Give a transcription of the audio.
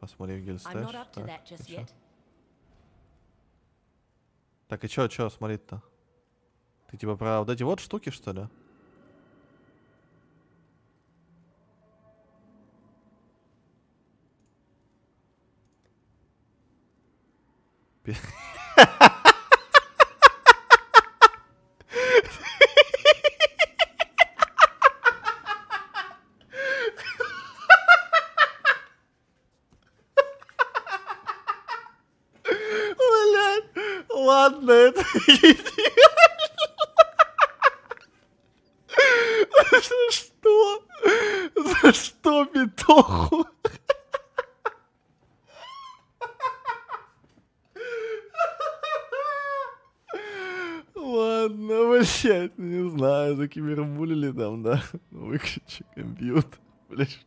Посмотри в гильстеж. Так, и чё? так, и чё, чё смотреть-то? Ты типа про вот эти вот штуки, что ли? Блядь. Ладно, это За что? За что битоху? Ладно, вообще, не знаю, закибербулили там, да. Выключи компьютер. Блядь,